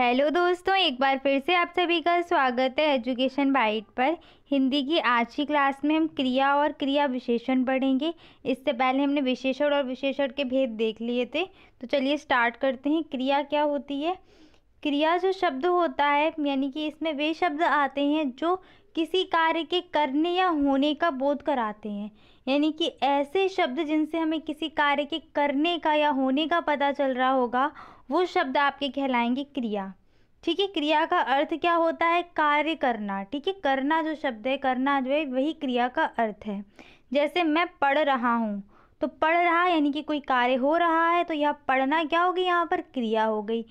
hello दोस्तों एक बार फिर से आप सभी का स्वागत है एजुकेशन बाइट पर हिंदी की आज की क्लास में हम क्रिया और क्रिया विशेषण पढ़ेंगे इससे पहले हमने विशेषण और विशेषण के भेद देख लिए थे तो चलिए स्टार्ट करते हैं क्रिया क्या होती है क्रिया जो शब्द होता है यानी कि इसमें वे शब्द आते हैं जो किसी कार्य के करने या होने का बोध कराते हैं यानी कि ऐसे शब्द जिनसे हमें किसी कार्य के करने का या होने का पता चल रहा होगा वो शब्द आपके कहलाएंगे क्रिया ठीक है क्रिया का अर्थ क्या होता है कार्य करना ठीक है करना जो शब्द है करना जो है वही क्रिया का अर्थ है जैसे मैं पढ़ रहा हूँ तो पढ़ रहा यानी कि कोई कार्य हो रहा है तो यह पढ़ना क्या हो गई यहाँ पर क्रिया हो गई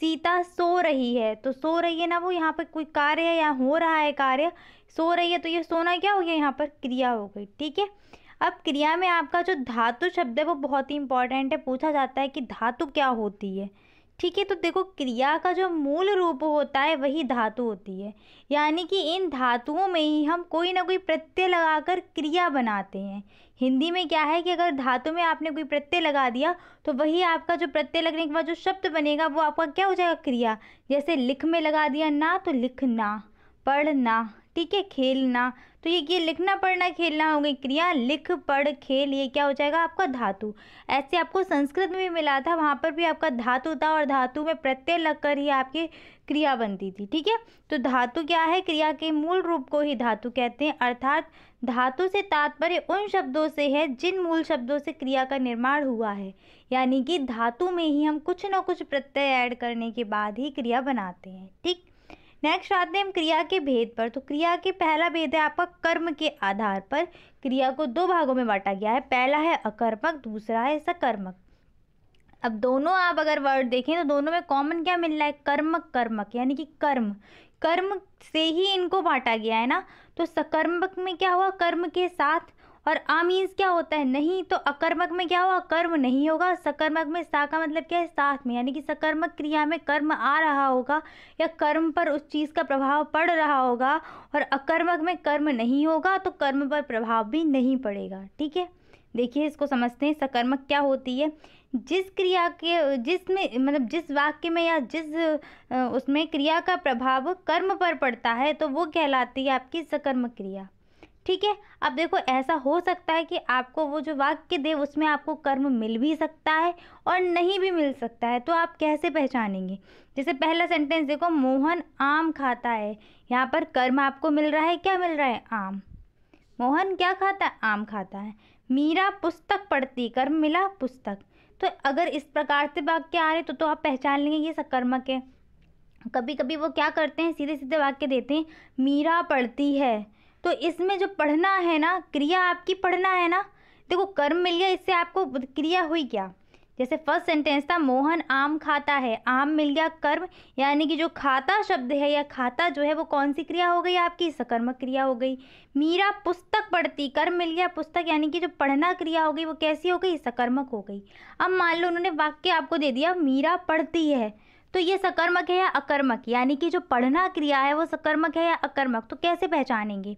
सीता सो रही है तो सो रही है ना वो यहाँ पर कोई कार्य है या हो रहा है कार्य सो रही है तो ये सोना क्या हो गया यहाँ पर क्रिया हो गई ठीक है अब क्रिया में आपका जो धातु शब्द है वो बहुत ही इंपॉर्टेंट है पूछा जाता है कि धातु क्या होती है ठीक है तो देखो क्रिया का जो मूल रूप होता है वही धातु होती है यानी कि इन धातुओं में ही हम कोई ना कोई प्रत्यय लगाकर क्रिया बनाते हैं हिंदी में क्या है कि अगर धातु में आपने कोई प्रत्यय लगा दिया तो वही आपका जो प्रत्यय लगने के बाद जो शब्द बनेगा वो आपका क्या हो जाएगा क्रिया जैसे लिख में लगा दिया ना तो लिखना पढ़ना ठीक है खेलना तो ये ये लिखना पढ़ना खेलना हो गई क्रिया लिख पढ़ खेल ये क्या हो जाएगा आपका धातु ऐसे आपको संस्कृत में भी मिला था वहाँ पर भी आपका धातु था और धातु में प्रत्यय लगकर ही आपकी क्रिया बनती थी ठीक है तो धातु क्या है क्रिया के मूल रूप को ही धातु कहते हैं अर्थात धातु से तात्पर्य उन शब्दों से है जिन मूल शब्दों से क्रिया का निर्माण हुआ है यानी कि धातु में ही हम कुछ ना कुछ प्रत्यय ऐड करने के बाद ही क्रिया बनाते हैं ठीक नेक्स्ट आते हैं हम क्रिया के भेद पर तो क्रिया के पहला भेद है आपका कर्म के आधार पर क्रिया को दो भागों में बांटा गया है पहला है अकर्मक दूसरा है सकर्मक अब दोनों आप अगर वर्ड देखें तो दोनों में कॉमन क्या मिल रहा है कर्म कर्मक यानी कि कर्म कर्म से ही इनको बांटा गया है ना तो सकर्मक में क्या हुआ कर्म के साथ और आ मीन्स क्या होता है नहीं तो अकर्मक में क्या हुआ कर्म नहीं होगा सकर्मक में सा का मतलब क्या है साथ में यानी कि सकर्मक क्रिया में कर्म आ रहा होगा या कर्म पर उस चीज़ का प्रभाव पड़ रहा होगा और अकर्मक में कर्म नहीं होगा तो कर्म पर प्रभाव भी नहीं पड़ेगा ठीक है देखिए इसको समझते हैं सकर्मक क्या होती है जिस क्रिया के जिसमें मतलब जिस वाक्य में या जिस उसमें क्रिया का प्रभाव कर्म पर पड़ता है तो वो कहलाती है आपकी सकर्मक क्रिया ठीक है अब देखो ऐसा हो सकता है कि आपको वो जो वाक्य दे उसमें आपको कर्म मिल भी सकता है और नहीं भी मिल सकता है तो आप कैसे पहचानेंगे जैसे पहला सेंटेंस देखो मोहन आम खाता है यहाँ पर कर्म आपको मिल रहा है क्या मिल रहा है आम मोहन क्या खाता है आम खाता है मीरा पुस्तक पढ़ती कर्म मिला पुस्तक तो अगर इस प्रकार से वाक्य आ रहे तो, तो आप पहचान लेंगे ये सकर्मक है कभी कभी वो क्या करते हैं सीधे सीधे वाक्य देते हैं मीरा पढ़ती है तो इसमें जो पढ़ना है ना क्रिया आपकी पढ़ना है ना देखो कर्म मिल गया इससे आपको क्रिया हुई क्या जैसे फर्स्ट सेंटेंस था मोहन आम खाता है आम मिल गया कर्म यानी कि जो खाता शब्द है या खाता जो है वो कौन सी क्रिया हो गई आपकी सकर्मक क्रिया हो गई मीरा पुस्तक पढ़ती कर्म मिल गया पुस्तक यानी कि जो पढ़ना क्रिया हो गई वो कैसी हो गई सकर्मक हो गई अब मान लो उन्होंने वाक्य आपको दे दिया मीरा पढ़ती है तो ये सकर्मक है या अकर्मक यानी कि जो पढ़ना क्रिया है वो सकर्मक है या अकर्मक तो कैसे पहचानेंगे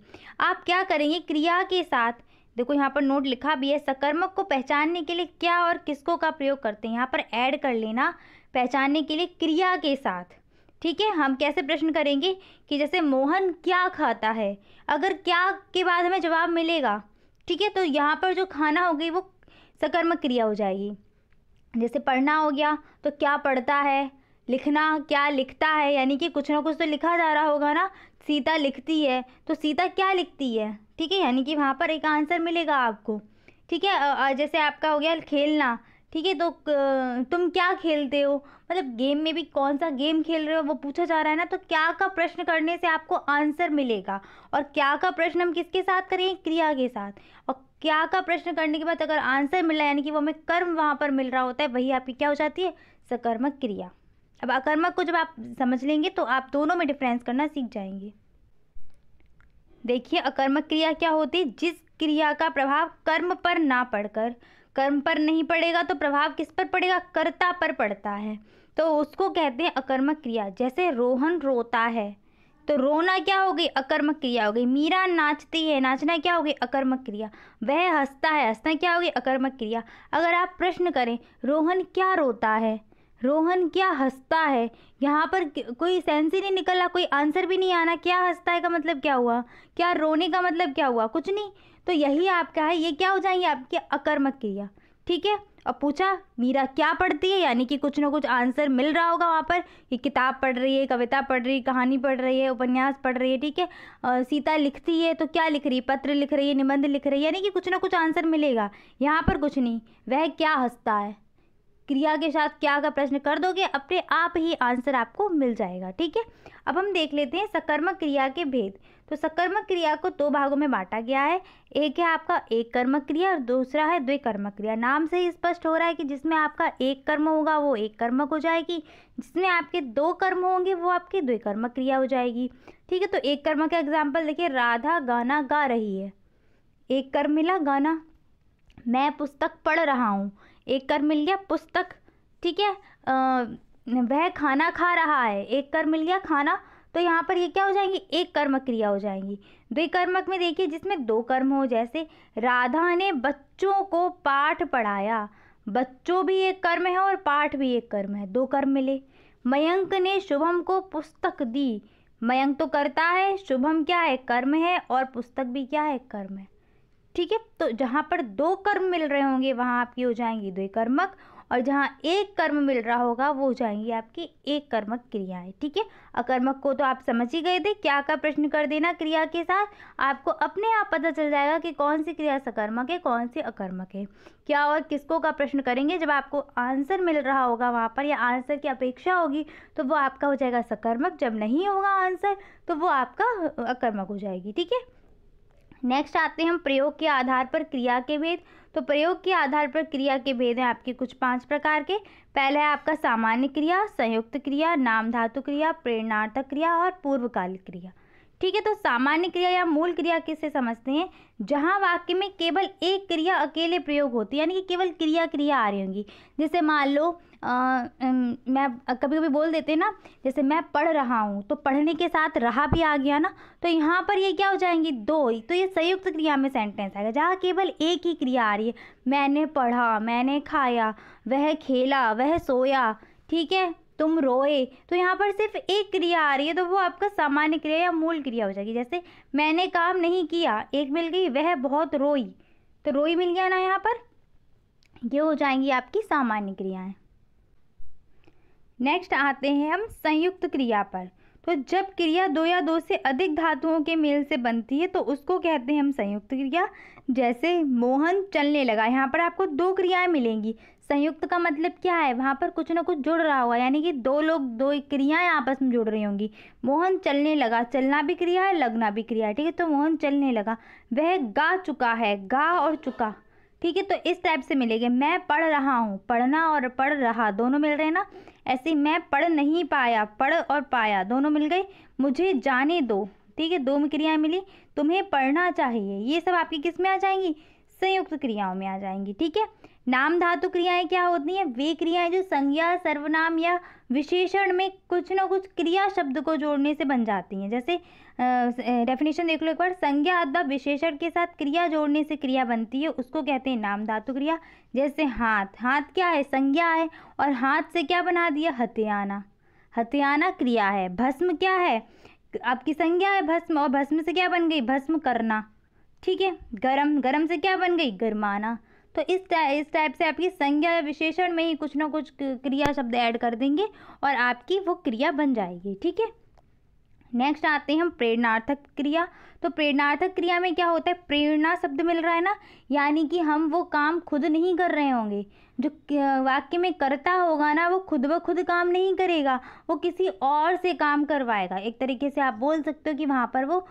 आप क्या करेंगे क्रिया के साथ देखो यहाँ पर नोट लिखा भी है सकर्मक को पहचानने के लिए क्या और किसको का प्रयोग करते हैं यहाँ पर ऐड कर लेना पहचानने के लिए क्रिया के साथ ठीक है हम कैसे प्रश्न करेंगे कि जैसे मोहन क्या खाता है अगर क्या के बाद हमें जवाब मिलेगा ठीक है तो यहाँ पर जो खाना हो गई वो सकर्मक क्रिया हो जाएगी जैसे पढ़ना हो गया तो क्या पढ़ता है लिखना क्या लिखता है यानी कि कुछ ना कुछ तो लिखा जा रहा होगा ना सीता लिखती है तो सीता क्या लिखती है ठीक है यानी कि वहाँ पर एक आंसर मिलेगा आपको ठीक है जैसे आपका हो गया खेलना ठीक है तो तुम क्या खेलते हो मतलब गेम में भी कौन सा गेम खेल रहे हो वो पूछा जा रहा है ना तो क्या का प्रश्न करने से आपको आंसर मिलेगा और क्या का प्रश्न हम किसके साथ करें क्रिया के साथ और क्या का प्रश्न करने के बाद अगर आंसर मिला यानी कि वो हमें कर्म वहाँ पर मिल रहा होता है वही आपकी क्या हो जाती है सकर्मक क्रिया अब अकर्मक को जब आप समझ लेंगे तो आप दोनों में डिफरेंस करना सीख जाएंगे देखिए अकर्मक क्रिया क्या होती है जिस क्रिया का प्रभाव कर्म पर ना पड़कर कर्म पर नहीं पड़ेगा तो प्रभाव किस पर पड़ेगा कर्ता पर पड़ता है तो उसको कहते हैं अकर्मक क्रिया जैसे रोहन रोता है तो रोना क्या हो गई अकर्मक क्रिया हो गई मीरा नाचती है नाचना क्या हो गई अकर्मक क्रिया वह हंसता है हंसना क्या हो गई अकर्मक क्रिया अगर आप प्रश्न करें रोहन क्या रोता है रोहन क्या हंसता है यहाँ पर कोई सेंस ही नहीं निकला कोई आंसर भी नहीं आना क्या हंसता है का मतलब क्या हुआ क्या रोने का मतलब क्या हुआ कुछ नहीं तो यही आपका है ये क्या हो जाएंगे आपकी अकर्मक क्रिया ठीक है अब पूछा मीरा क्या पढ़ती है यानी कि कुछ ना कुछ आंसर मिल रहा होगा वहाँ पर कि किताब पढ़ रही है कविता पढ़ रही है कहानी पढ़ रही है उपन्यास पढ़ रही है ठीक है सीता लिखती है तो क्या लिख रही है पत्र लिख रही है निबंध लिख रही है यानी कि कुछ ना कुछ आंसर मिलेगा यहाँ पर कुछ नहीं वह क्या हंसता है क्रिया के साथ क्या का प्रश्न कर दोगे अपने आप ही आंसर आपको मिल जाएगा ठीक है अब हम देख लेते हैं सकर्मक क्रिया के भेद तो सकर्मक क्रिया को दो भागों में बांटा गया है एक है आपका एक कर्मक क्रिया और दूसरा है द्वि कर्मक क्रिया नाम से ही स्पष्ट हो रहा है कि जिसमें आपका एक कर्म होगा वो एक कर्मक हो जाएगी जिसमें आपके दो कर्म होंगे वो आपकी द्वि कर्मक क्रिया हो जाएगी ठीक है तो एक कर्म का एग्जाम्पल देखिए राधा गाना गा रही है एक कर्म मिला गाना मैं पुस्तक पढ़ रहा हूँ एक कर मिल गया पुस्तक ठीक है वह खाना खा रहा है एक कर मिल गया खाना तो यहाँ पर ये क्या हो जाएंगी एक कर्म क्रिया हो जाएंगी द्विकर्मक में देखिए जिसमें दो कर्म हो जैसे राधा ने बच्चों को पाठ पढ़ाया बच्चों भी एक कर्म है और पाठ भी एक कर्म है दो कर्म मिले मयंक ने शुभम को पुस्तक दी मयंक तो करता है शुभम क्या है कर्म है और पुस्तक भी क्या है कर्म है ठीक है तो जहाँ पर दो कर्म मिल रहे होंगे वहाँ आपकी हो जाएंगी द्विकर्मक और जहाँ एक कर्म मिल रहा होगा वो हो जाएंगी आपकी एक कर्मक क्रियाएं ठीक है अकर्मक को तो आप समझ ही गए थे क्या का प्रश्न कर देना क्रिया के साथ आपको अपने आप पता चल जाएगा कि कौन सी क्रिया सकर्मक है कौन सी अकर्मक है क्या और किसको का प्रश्न करेंगे जब आपको आंसर मिल रहा होगा वहाँ पर या आंसर की अपेक्षा होगी तो वो आपका हो जाएगा सकर्मक जब नहीं होगा आंसर तो वो आपका अकर्मक हो जाएगी ठीक है नेक्स्ट आते हैं हम प्रयोग के आधार पर क्रिया के भेद तो प्रयोग के आधार पर क्रिया के भेद हैं आपके कुछ पांच प्रकार के पहला है आपका सामान्य क्रिया संयुक्त क्रिया नाम धातु क्रिया प्रेरणार्थक क्रिया और पूर्वकालिक क्रिया ठीक है तो सामान्य क्रिया या मूल क्रिया किससे समझते हैं जहाँ वाक्य में केवल एक क्रिया अकेले प्रयोग होती है यानी कि केवल क्रिया क्रिया आ रही होंगी जैसे मान लो मैं कभी कभी बोल देते हैं ना जैसे मैं पढ़ रहा हूँ तो पढ़ने के साथ रहा भी आ गया ना तो यहाँ पर ये क्या हो जाएंगी दो तो ये संयुक्त क्रिया में सेंटेंस आएगा जहाँ केवल एक ही क्रिया आ रही है मैंने पढ़ा मैंने खाया वह खेला वह सोया ठीक है तुम रोए तो यहाँ पर सिर्फ एक क्रिया आ रही है तो वो आपका सामान्य क्रिया या मूल क्रिया हो जाएगी जैसे मैंने काम नहीं किया एक मिल गई वह बहुत रोई तो रोई मिल गया ना यहाँ पर ये हो जाएंगी आपकी सामान्य क्रियाएं नेक्स्ट आते हैं हम संयुक्त क्रिया पर तो जब क्रिया दो या दो से अधिक धातुओं के मेल से बनती है तो उसको कहते हैं हम संयुक्त क्रिया जैसे मोहन चलने लगा यहाँ पर आपको दो क्रियाएं मिलेंगी संयुक्त का मतलब क्या है वहाँ पर कुछ ना कुछ जुड़ रहा होगा यानी कि दो लोग दो क्रियाएं आपस में जुड़ रही होंगी मोहन चलने लगा चलना भी क्रिया है लगना भी क्रिया है ठीक है तो मोहन चलने लगा वह गा चुका है गा और चुका ठीक है तो इस टाइप से मिलेंगे मैं पढ़ रहा हूँ पढ़ना और पढ़ रहा दोनों मिल रहे हैं ना ऐसे मैं पढ़ नहीं पाया पढ़ और पाया दोनों मिल गए मुझे जाने दो ठीक है दो में क्रियाएँ मिली तुम्हें पढ़ना चाहिए ये सब आपकी किस में आ जाएंगी संयुक्त क्रियाओं में आ जाएंगी ठीक है नाम धातु क्रियाएं क्या होती हैं वे क्रियाएं जो संज्ञा सर्वनाम या विशेषण में कुछ ना कुछ क्रिया शब्द को जोड़ने से बन जाती हैं जैसे डेफिनेशन देख लो एक बार संज्ञा अथवा विशेषण के साथ क्रिया जोड़ने से क्रिया बनती है उसको कहते हैं नाम धातु क्रिया जैसे हाथ हाथ क्या है संज्ञा है और हाथ से क्या बना दिया हथियाना हथियाना क्रिया है भस्म क्या है आपकी संज्ञा है भस्म और भस्म से क्या बन गई भस्म करना ठीक है गरम गरम से क्या बन गई गरमाना तो इस इस टाइप से आपकी संज्ञा या विशेषण में ही कुछ ना कुछ क्रिया शब्द ऐड कर देंगे और आपकी वो क्रिया बन जाएगी ठीक है नेक्स्ट आते हैं हम प्रेरणार्थक क्रिया तो प्रेरणार्थक क्रिया में क्या होता है प्रेरणा शब्द मिल रहा है ना यानी कि हम वो काम खुद नहीं कर रहे होंगे जो वाक्य में करता होगा ना वो खुद ब खुद काम नहीं करेगा वो किसी और से काम करवाएगा एक तरीके से आप बोल सकते हो कि वहाँ पर वो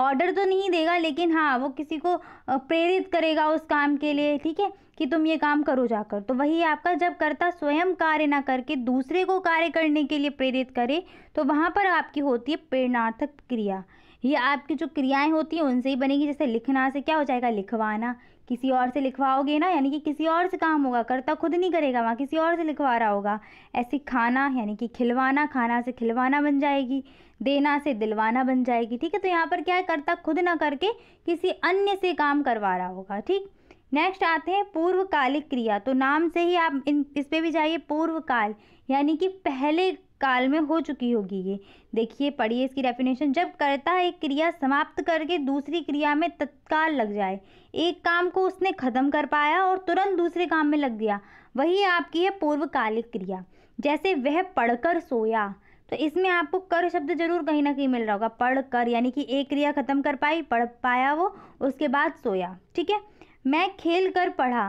ऑर्डर तो नहीं देगा लेकिन हाँ वो किसी को प्रेरित करेगा उस काम के लिए ठीक है कि तुम ये काम करो जाकर तो वही आपका जब कर्ता स्वयं कार्य ना करके दूसरे को कार्य करने के लिए प्रेरित करे तो वहाँ पर आपकी होती है प्रेरणार्थक क्रिया ये आपकी जो क्रियाएं होती हैं उनसे ही बनेगी जैसे लिखना से क्या हो जाएगा लिखवाना किसी और से लिखवाओगे ना यानी कि किसी और से काम होगा करता खुद नहीं करेगा वहाँ किसी और से लिखवा रहा होगा ऐसे खाना यानी कि खिलवाना खाना से खिलवाना बन जाएगी देना से दिलवाना बन जाएगी ठीक है तो यहाँ पर क्या है कर्ता खुद ना करके किसी अन्य से काम करवा रहा होगा ठीक नेक्स्ट आते हैं पूर्वकालिक क्रिया तो नाम से ही आप इन इस पर भी जाइए पूर्वकाल यानी कि पहले काल में हो चुकी होगी ये देखिए पढ़िए इसकी डेफिनेशन जब करता एक क्रिया समाप्त करके दूसरी क्रिया में तत्काल लग जाए एक काम को उसने ख़त्म कर पाया और तुरंत दूसरे काम में लग गया वही आपकी है पूर्वकालिक क्रिया जैसे वह पढ़कर सोया तो इसमें आपको कर शब्द जरूर कहीं ना कहीं मिल रहा होगा पढ़ कर यानी कि एक क्रिया खत्म कर पाई पढ़ पाया वो उसके बाद सोया ठीक है मैं खेल कर पढ़ा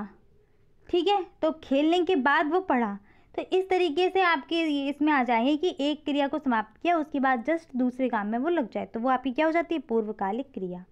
ठीक है तो खेलने के बाद वो पढ़ा तो इस तरीके से आपके इसमें आ जाएंगे कि एक क्रिया को समाप्त किया उसके बाद जस्ट दूसरे काम में वो लग जाए तो वो आपकी क्या हो जाती है पूर्वकालिक क्रिया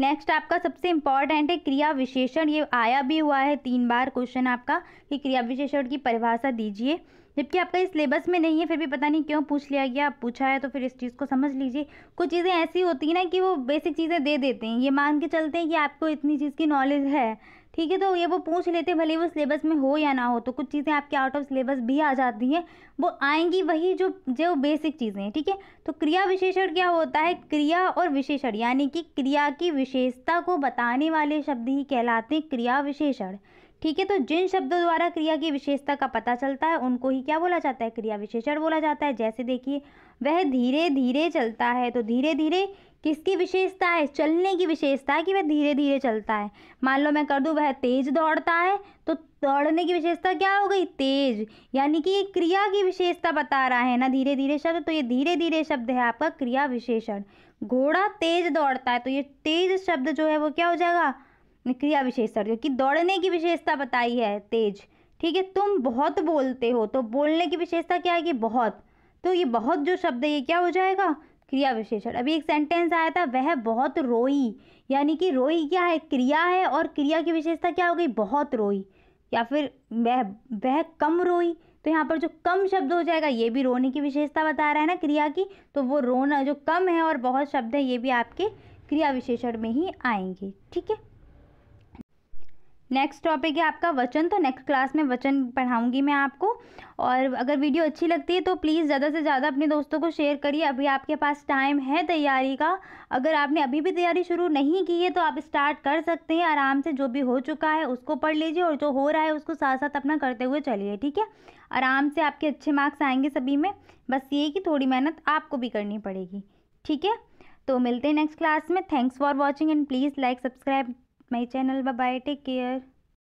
नेक्स्ट आपका सबसे इम्पॉर्टेंट है क्रिया विशेषण ये आया भी हुआ है तीन बार क्वेश्चन आपका कि क्रिया विशेषण की परिभाषा दीजिए जबकि आपका इस सिलेबस में नहीं है फिर भी पता नहीं क्यों पूछ लिया गया आप पूछा है तो फिर इस चीज़ को समझ लीजिए कुछ चीज़ें ऐसी होती हैं ना कि वो बेसिक चीज़ें दे देते हैं ये मान के चलते हैं कि आपको इतनी चीज़ की नॉलेज है ठीक है तो ये वो पूछ लेते हैं भले वो सिलेबस में हो या ना हो तो कुछ चीज़ें आपके आउट ऑफ सिलेबस भी आ जाती हैं वो आएंगी वही जो जो बेसिक चीज़ें हैं ठीक है तो क्रिया विशेषण क्या होता है क्रिया और विशेषण यानी कि क्रिया की विशेषता को बताने वाले शब्द ही कहलाते हैं क्रिया विशेषण ठीक है तो जिन शब्दों द्वारा क्रिया की विशेषता का पता चलता है उनको ही क्या बोला जाता है क्रिया विशेषण बोला जाता है जैसे देखिए वह धीरे धीरे चलता है तो धीरे धीरे किसकी विशेषता है चलने की विशेषता है कि वह धीरे धीरे चलता है मान लो मैं कर दूँ वह तेज दौड़ता है तो दौड़ने की विशेषता क्या हो गई तेज यानी कि ये क्रिया की विशेषता बता रहा है ना धीरे धीरे शब्द तो ये धीरे धीरे शब्द है आपका क्रिया विशेषण घोड़ा तेज दौड़ता है तो ये तेज शब्द जो है वो क्या हो जाएगा क्रिया विशेषण क्योंकि दौड़ने की विशेषता बताई है तेज ठीक है तुम बहुत बोलते हो तो बोलने की विशेषता क्या है कि बहुत तो ये बहुत जो शब्द है ये क्या हो जाएगा क्रिया विशेषण अभी एक सेंटेंस आया था वह बहुत रोई यानी कि रोई क्या है क्रिया है और क्रिया की विशेषता क्या हो गई बहुत रोई या फिर वह वह कम रोई तो यहाँ पर जो कम शब्द हो जाएगा ये भी रोने की विशेषता बता रहा है ना क्रिया की तो वो रोना जो कम है और बहुत शब्द है ये भी आपके क्रिया विशेषण में ही आएंगे ठीक है नेक्स्ट टॉपिक है आपका वचन तो नेक्स्ट क्लास में वचन पढ़ाऊंगी मैं आपको और अगर वीडियो अच्छी लगती है तो प्लीज़ ज़्यादा से ज़्यादा अपने दोस्तों को शेयर करिए अभी आपके पास टाइम है तैयारी का अगर आपने अभी भी तैयारी शुरू नहीं की है तो आप स्टार्ट कर सकते हैं आराम से जो भी हो चुका है उसको पढ़ लीजिए और जो हो रहा है उसको साथ साथ अपना करते हुए चलिए ठीक है आराम से आपके अच्छे मार्क्स आएंगे सभी में बस ये कि थोड़ी मेहनत आपको भी करनी पड़ेगी ठीक है तो मिलते हैं नेक्स्ट क्लास में thanks for watching and please like subscribe my channel bye take care